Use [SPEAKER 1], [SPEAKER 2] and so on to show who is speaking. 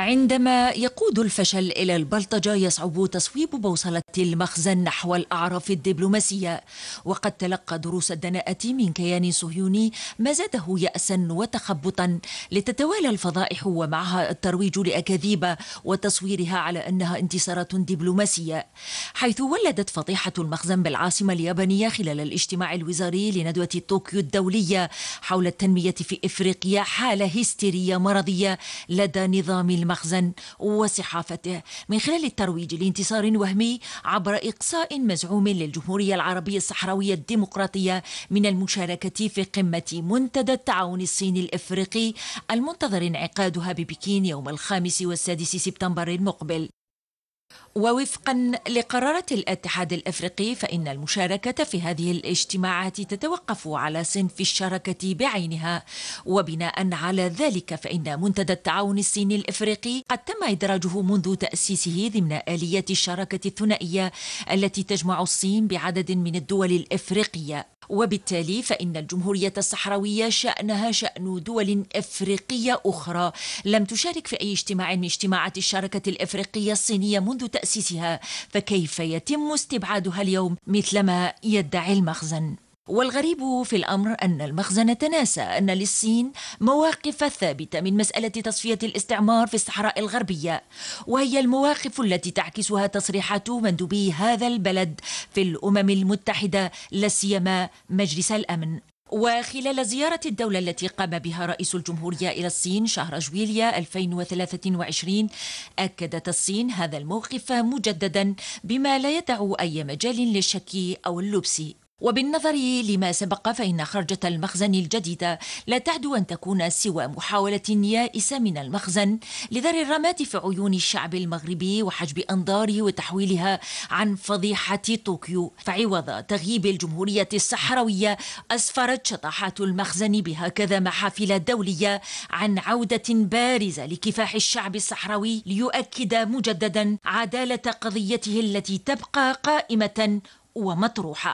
[SPEAKER 1] عندما يقود الفشل إلى البلطجة يصعب تصويب بوصلة المخزن نحو الأعراف الدبلوماسية وقد تلقى دروس الدناءة من كيان صهيوني ما زاده يأسا وتخبطا لتتوالى الفضائح ومعها الترويج لأكاذيب وتصويرها على أنها انتصارات دبلوماسية حيث ولدت فضيحة المخزن بالعاصمة اليابانية خلال الاجتماع الوزاري لندوة طوكيو الدولية حول التنمية في إفريقيا حالة هستيرية مرضية لدى نظام المخزن المخزن وصحافته من خلال الترويج لانتصار وهمي عبر إقصاء مزعوم للجمهورية العربية الصحراوية الديمقراطية من المشاركة في قمة منتدى التعاون الصيني الإفريقي المنتظر انعقادها ببكين يوم الخامس والسادس سبتمبر المقبل ووفقا لقرارات الاتحاد الافريقي فان المشاركه في هذه الاجتماعات تتوقف على صنف الشراكه بعينها وبناء على ذلك فان منتدى التعاون الصيني الافريقي قد تم ادراجه منذ تاسيسه ضمن اليه الشراكه الثنائيه التي تجمع الصين بعدد من الدول الافريقيه وبالتالي فإن الجمهورية الصحراوية شأنها شأن دول إفريقية أخرى لم تشارك في أي اجتماع من اجتماعات الشراكة الإفريقية الصينية منذ تأسيسها تأسيسها فكيف يتم استبعادها اليوم مثلما يدعي المخزن والغريب في الامر ان المخزن تناسى ان للصين مواقف ثابته من مساله تصفيه الاستعمار في الصحراء الغربيه وهي المواقف التي تعكسها تصريحات مندوبي هذا البلد في الامم المتحده لا سيما مجلس الامن وخلال زيارة الدولة التي قام بها رئيس الجمهورية إلى الصين شهر جويليا 2023 أكدت الصين هذا الموقف مجددا بما لا يدع أي مجال للشك أو اللبس وبالنظر لما سبق فإن خرجة المخزن الجديدة لا تعدو أن تكون سوى محاولة يائسة من المخزن لذر الرماد في عيون الشعب المغربي وحجب أنظاره وتحويلها عن فضيحة طوكيو فعوض تغييب الجمهورية الصحراوية أسفرت شطحات المخزن بهكذا محافل دولية عن عودة بارزة لكفاح الشعب الصحراوي ليؤكد مجددا عدالة قضيته التي تبقى قائمة ومطروحة